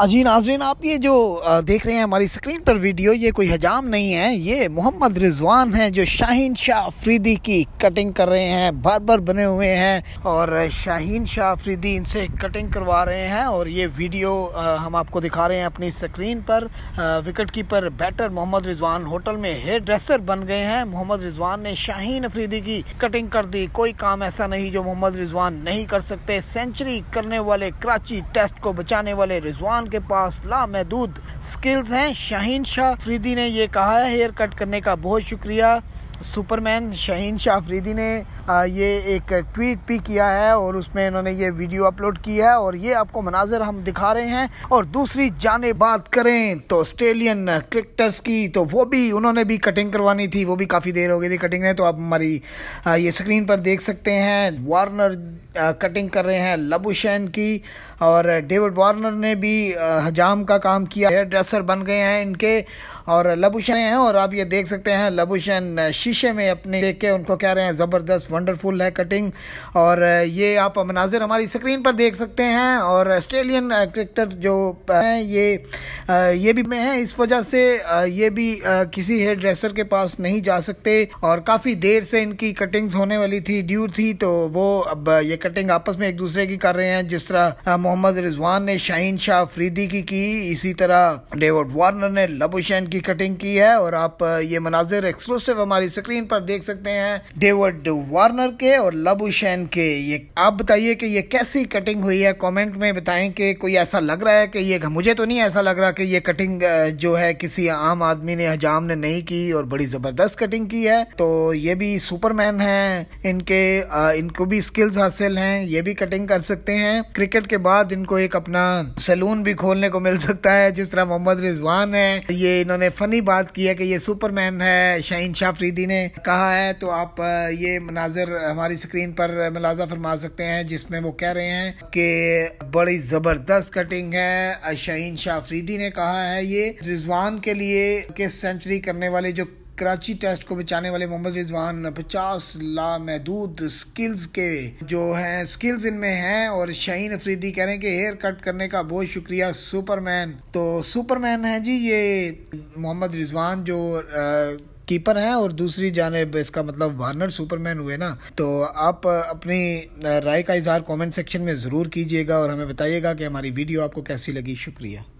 अजी नाजरीन आप ये जो देख रहे हैं हमारी स्क्रीन पर वीडियो ये कोई हजाम नहीं है ये मोहम्मद रिजवान हैं जो शाहीन शाह अफरीदी की कटिंग कर रहे हैं बार बार बने हुए हैं और शाहीन शाह अफरीदी इनसे कटिंग करवा रहे हैं और ये वीडियो हम आपको दिखा रहे हैं अपनी स्क्रीन पर wicket keeper batter Mohammad Rizwan hotel में हेयर ड्रेसर बन गए हैं मोहम्मद रिजवान ने शाहीन अफरीदी की कटिंग कर दी कोई काम ऐसा नहीं जो मोहम्मद रिजवान नहीं कर सकते सेंचुरी करने वाले कराची टेस्ट को बचाने वाले रिजवान खान के पास लामहदूद स्किल्स हैं शाहीन शाह फ्रीदी ने यह कहा है हेयर कट करने का बहुत शुक्रिया सुपरमैन शहीन शाफरीदी ने ये एक ट्वीट भी किया है और उसमें इन्होंने ये वीडियो अपलोड किया है और ये आपको मनाजर हम दिखा रहे हैं और दूसरी जाने बात करें तो ऑस्ट्रेलियन क्रिकेटर्स की तो वो भी उन्होंने भी कटिंग करवानी थी वो भी काफ़ी देर हो गई थी कटिंग में तो आप हमारी ये स्क्रीन पर देख सकते हैं वार्नर कटिंग कर रहे हैं लबुशैन की और डेविड वार्नर ने भी हजाम का काम किया है ड्रेसर बन गए हैं इनके और लबुशैन हैं और आप ये देख सकते हैं लबुशैन शी शीशे में अपने देख के उनको कह रहे हैं ज़बरदस्त वंडरफुल है कटिंग और ये आप मनाजिर हमारी स्क्रीन पर देख सकते हैं और ऑस्ट्रेलियन क्रिकेटर जो हैं ये ये भी में है इस वजह से ये भी किसी हेयर ड्रेसर के पास नहीं जा सकते और काफ़ी देर से इनकी कटिंग्स होने वाली थी ड्यू थी तो वो अब ये कटिंग आपस में एक दूसरे की कर रहे हैं जिस तरह मोहम्मद रिजवान ने शाहीन शाह अफरीदी की की इसी तरह डेविड वार्नर ने लबुशैन की कटिंग की है और आप ये मनाजिर एक्सक्लूसिव हमारी स्क्रीन पर देख सकते हैं डेविड वार्नर के और लबुशैन के ये आप बताइए कि ये कैसी कटिंग हुई है कमेंट में बताएं कि कोई ऐसा लग रहा है कि ये मुझे तो नहीं ऐसा लग रहा कि ये कटिंग जो है किसी आम आदमी ने हजाम ने नहीं की और बड़ी जबरदस्त कटिंग की है तो ये भी सुपरमैन है इनके इनको भी स्किल्स हासिल है ये भी कटिंग कर सकते हैं क्रिकेट के बाद इनको एक अपना सैलून भी खोलने को मिल सकता है जिस तरह मोहम्मद रिजवान है ये इन्होंने फनी बात की है कि ये सुपरमैन है शाहीन शाह मोदी ने कहा है तो आप ये मनाजर हमारी स्क्रीन पर मुलाजा फरमा सकते हैं जिसमें वो कह रहे हैं कि बड़ी ज़बरदस्त कटिंग है शहीन शाह अफरीदी ने कहा है ये रिजवान के लिए किस सेंचुरी करने वाले जो कराची टेस्ट को बचाने वाले मोहम्मद रिजवान 50 ला महदूद स्किल्स के जो हैं स्किल्स इनमें हैं और शहीन अफरीदी कह रहे हैं कि हेयर कट करने का बहुत शुक्रिया सुपरमैन तो सुपरमैन है जी ये मोहम्मद रिजवान जो आ, कीपर हैं और दूसरी जानब इसका मतलब वार्नर सुपरमैन हुए ना तो आप अपनी राय का इजहार कमेंट सेक्शन में ज़रूर कीजिएगा और हमें बताइएगा कि हमारी वीडियो आपको कैसी लगी शुक्रिया